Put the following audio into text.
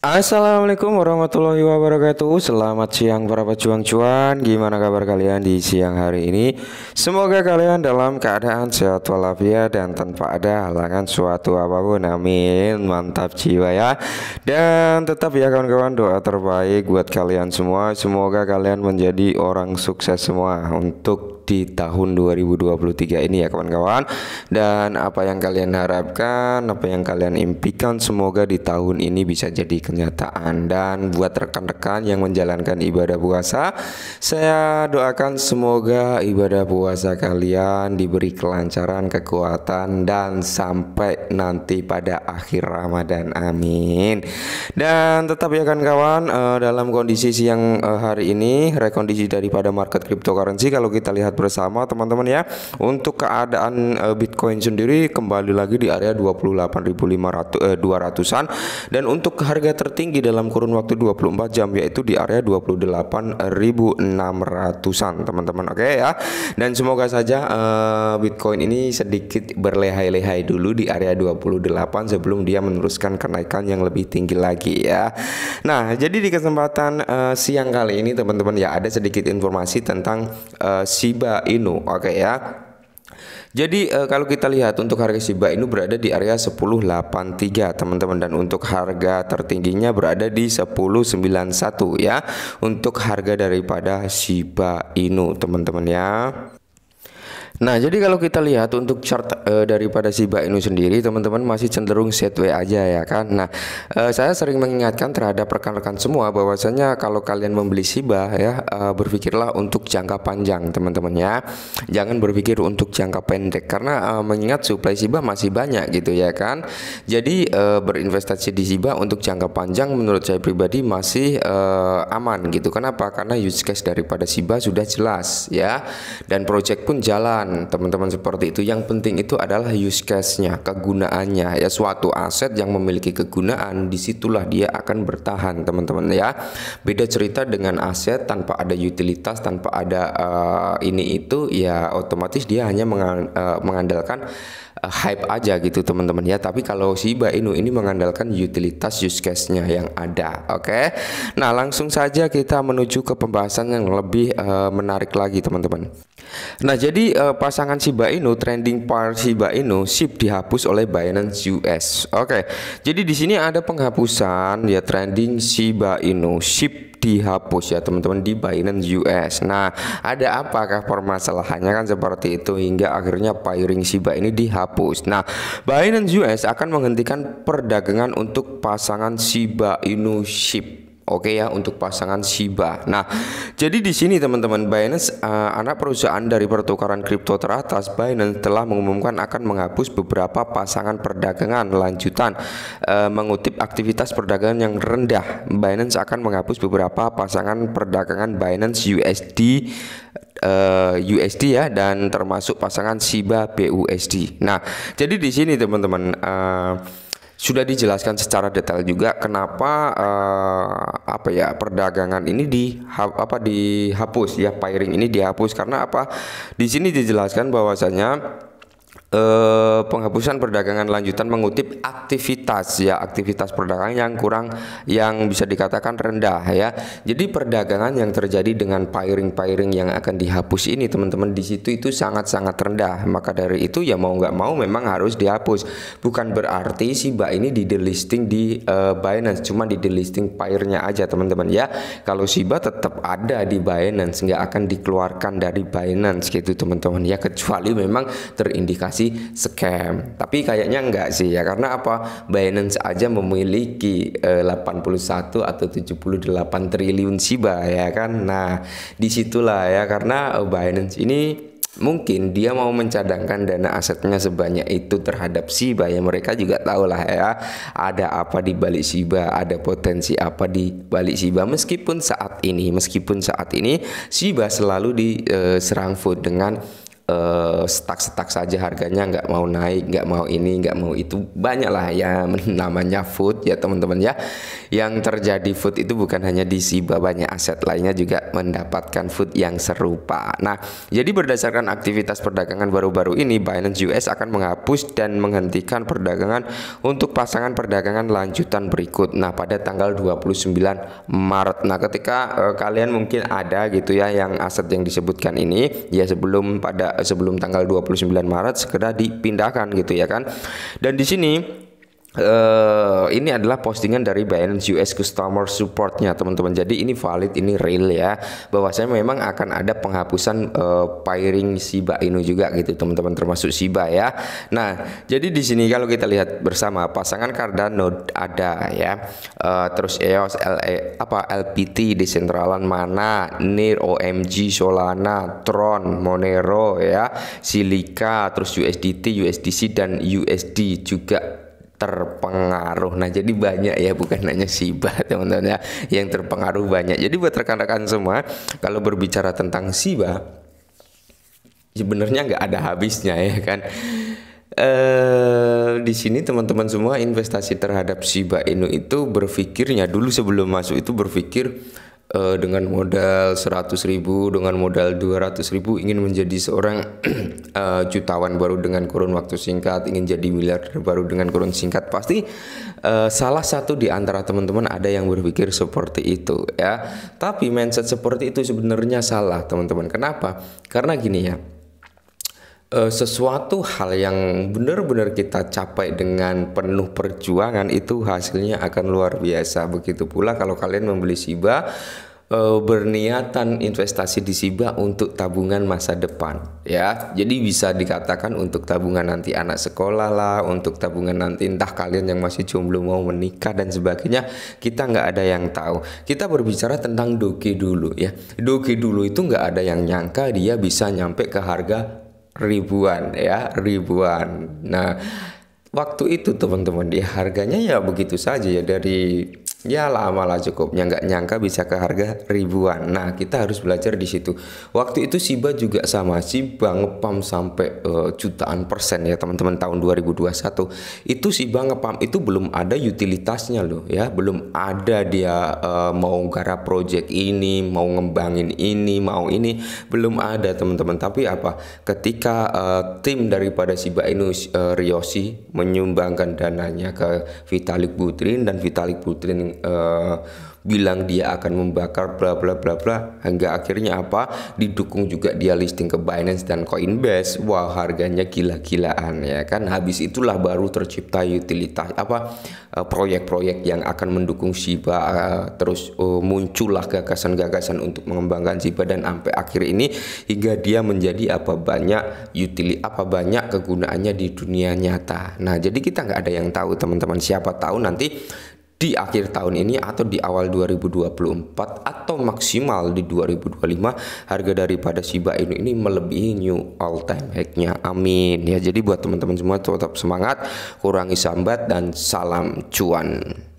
Assalamualaikum warahmatullahi wabarakatuh Selamat siang para pejuang cuan Gimana kabar kalian di siang hari ini Semoga kalian dalam keadaan sehat walafiat Dan tanpa ada halangan suatu apapun Amin Mantap jiwa ya Dan tetap ya kawan-kawan doa terbaik buat kalian semua Semoga kalian menjadi orang sukses semua Untuk di tahun 2023 ini ya kawan-kawan dan apa yang kalian harapkan apa yang kalian impikan semoga di tahun ini bisa jadi kenyataan dan buat rekan-rekan yang menjalankan ibadah puasa saya doakan semoga ibadah puasa kalian diberi kelancaran kekuatan dan sampai nanti pada akhir Ramadan amin dan tetap ya kan kawan eh, dalam kondisi siang eh, hari ini rekondisi daripada market cryptocurrency kalau kita lihat bersama teman-teman ya. Untuk keadaan uh, Bitcoin sendiri kembali lagi di area 28.500 eh, 200-an dan untuk harga tertinggi dalam kurun waktu 24 jam yaitu di area 28.600-an teman-teman. Oke okay, ya. Dan semoga saja uh, Bitcoin ini sedikit berlehai-lehai dulu di area 28 sebelum dia meneruskan kenaikan yang lebih tinggi lagi ya. Nah, jadi di kesempatan uh, siang kali ini teman-teman ya ada sedikit informasi tentang uh, Shiba Shiba Inu. Oke okay, ya. Jadi e, kalau kita lihat untuk harga Shiba Inu berada di area 1083 teman-teman dan untuk harga tertingginya berada di 1091 ya untuk harga daripada Shiba Inu teman-teman ya. Nah, jadi kalau kita lihat untuk chart e, daripada Shiba Inu sendiri, teman-teman masih cenderung sideways aja ya kan. Nah, e, saya sering mengingatkan terhadap rekan-rekan semua bahwasanya kalau kalian membeli Shiba ya, e, berpikirlah untuk jangka panjang, teman-teman ya. Jangan berpikir untuk jangka pendek karena e, mengingat supply Shiba masih banyak gitu ya kan. Jadi e, berinvestasi di Shiba untuk jangka panjang menurut saya pribadi masih e, aman gitu. Kenapa? Karena use case daripada Shiba sudah jelas ya dan project pun jalan teman-teman seperti itu. Yang penting itu adalah use case-nya, kegunaannya. Ya suatu aset yang memiliki kegunaan, disitulah dia akan bertahan teman-teman ya. Beda cerita dengan aset tanpa ada utilitas, tanpa ada uh, ini itu, ya otomatis dia hanya eh, mengandalkan hype aja gitu teman-teman ya. Tapi kalau Shiba Inu ini mengandalkan utilitas use case-nya yang ada, oke. Okay? Nah, langsung saja kita menuju ke pembahasan yang lebih uh, menarik lagi teman-teman. Nah, jadi uh, pasangan Shiba Inu trending pair Shiba Inu ship dihapus oleh Binance US. Oke. Okay. Jadi di sini ada penghapusan ya trending Shiba Inu ship dihapus ya teman-teman di Binance US. Nah, ada apakah permasalahannya kan seperti itu hingga akhirnya pairing Shiba ini dihapus. Nah, Binance US akan menghentikan perdagangan untuk pasangan Shiba Inu ship. Oke okay ya untuk pasangan Shiba. Nah, jadi di sini teman-teman Binance uh, anak perusahaan dari pertukaran kripto teratas Binance telah mengumumkan akan menghapus beberapa pasangan perdagangan lanjutan uh, mengutip aktivitas perdagangan yang rendah. Binance akan menghapus beberapa pasangan perdagangan Binance USD uh, eh, USD ya dan termasuk pasangan Shiba BUSD. Nah, jadi di sini teman-teman uh, sudah dijelaskan secara detail juga kenapa uh, apa ya perdagangan ini di apa dihapus ya pairing ini dihapus karena apa di sini dijelaskan bahwasanya eh, penghapusan perdagangan lanjutan mengutip aktivitas ya aktivitas perdagangan yang kurang yang bisa dikatakan rendah ya. Jadi perdagangan yang terjadi dengan pairing-pairing yang akan dihapus ini teman-teman di situ itu sangat-sangat rendah. Maka dari itu ya mau nggak mau memang harus dihapus. Bukan berarti mbak ini di delisting di eh, Binance, cuma di delisting pairnya aja teman-teman ya. Kalau Shiba tetap ada di Binance nggak akan dikeluarkan dari Binance gitu teman-teman ya kecuali memang terindikasi transaksi scam. Tapi kayaknya enggak sih ya karena apa? Binance aja memiliki eh, 81 atau 78 triliun Shiba ya kan. Nah, disitulah ya karena eh, Binance ini mungkin dia mau mencadangkan dana asetnya sebanyak itu terhadap Shiba ya mereka juga tahu lah ya ada apa di balik Shiba ada potensi apa di balik Shiba meskipun saat ini meskipun saat ini Shiba selalu diserang eh, food dengan Eh, stak stuck-stuck saja harganya nggak mau naik nggak mau ini nggak mau itu banyaklah ya namanya food ya teman-teman ya yang terjadi food itu bukan hanya di Siba, banyak aset lainnya juga mendapatkan food yang serupa. Nah, jadi berdasarkan aktivitas perdagangan baru-baru ini, Binance US akan menghapus dan menghentikan perdagangan untuk pasangan perdagangan lanjutan berikut. Nah, pada tanggal 29 Maret. Nah, ketika eh, kalian mungkin ada gitu ya yang aset yang disebutkan ini, ya sebelum pada sebelum tanggal 29 Maret segera dipindahkan gitu ya kan. Dan di sini Uh, ini adalah postingan dari Binance US Customer Supportnya teman-teman. Jadi ini valid, ini real ya. Bahwasanya memang akan ada penghapusan uh, eh, pairing Shiba Inu juga gitu teman-teman termasuk Shiba ya. Nah jadi di sini kalau kita lihat bersama pasangan Cardano ada ya. Uh, terus EOS, LA, e, apa LPT di mana, NIR, OMG, Solana, Tron, Monero ya, Silica, terus USDT, USDC dan USD juga terpengaruh. Nah, jadi banyak ya, bukan hanya Siba, teman-teman ya, yang terpengaruh banyak. Jadi buat rekan-rekan semua, kalau berbicara tentang Siba, sebenarnya nggak ada habisnya ya kan. Eh, di sini teman-teman semua investasi terhadap Shiba Inu itu berpikirnya dulu sebelum masuk itu berpikir uh, dengan modal 100 ribu, dengan modal 200 ribu ingin menjadi seorang uh, jutawan baru dengan kurun waktu singkat, ingin jadi miliarder baru dengan kurun singkat. Pasti uh, salah satu di antara teman-teman ada yang berpikir seperti itu ya. Tapi mindset seperti itu sebenarnya salah teman-teman. Kenapa? Karena gini ya uh, sesuatu hal yang benar-benar kita capai dengan penuh perjuangan itu hasilnya akan luar biasa. Begitu pula kalau kalian membeli siba uh, eh, berniatan investasi di Siba untuk tabungan masa depan ya. Jadi bisa dikatakan untuk tabungan nanti anak sekolah lah, untuk tabungan nanti entah kalian yang masih jomblo mau menikah dan sebagainya, kita nggak ada yang tahu. Kita berbicara tentang Doge dulu ya. Doge dulu itu nggak ada yang nyangka dia bisa nyampe ke harga ribuan ya ribuan nah waktu itu teman-teman di ya, harganya ya begitu saja ya dari ya lama lah cukupnya nggak nyangka bisa ke harga ribuan nah kita harus belajar di situ waktu itu Siba juga sama Siba ngepam sampai uh, jutaan persen ya teman-teman tahun 2021 itu Siba ngepam itu belum ada utilitasnya loh ya belum ada dia uh, mau garap project ini mau ngembangin ini mau ini belum ada teman-teman tapi apa ketika uh, tim daripada Siba Inu uh, Riosi menyumbangkan dananya ke Vitalik Buterin dan Vitalik Buterin uh, bilang dia akan membakar bla bla bla bla hingga akhirnya apa didukung juga dia listing ke Binance dan Coinbase wah harganya gila-gilaan ya kan habis itulah baru tercipta utilitas apa eh, proyek-proyek yang akan mendukung Shiba eh, terus uh, muncullah gagasan-gagasan untuk mengembangkan Shiba dan sampai akhir ini hingga dia menjadi apa banyak utili apa banyak kegunaannya di dunia nyata nah jadi kita nggak ada yang tahu teman-teman siapa tahu nanti di akhir tahun ini atau di awal 2024 atau maksimal di 2025 harga daripada Shiba Inu ini melebihi new all time high-nya. Amin. Ya jadi buat teman-teman semua tetap semangat, kurangi sambat dan salam cuan.